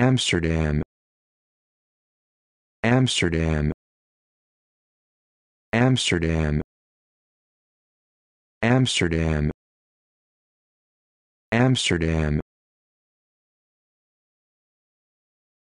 amsterdam amsterdam amsterdam amsterdam amsterdam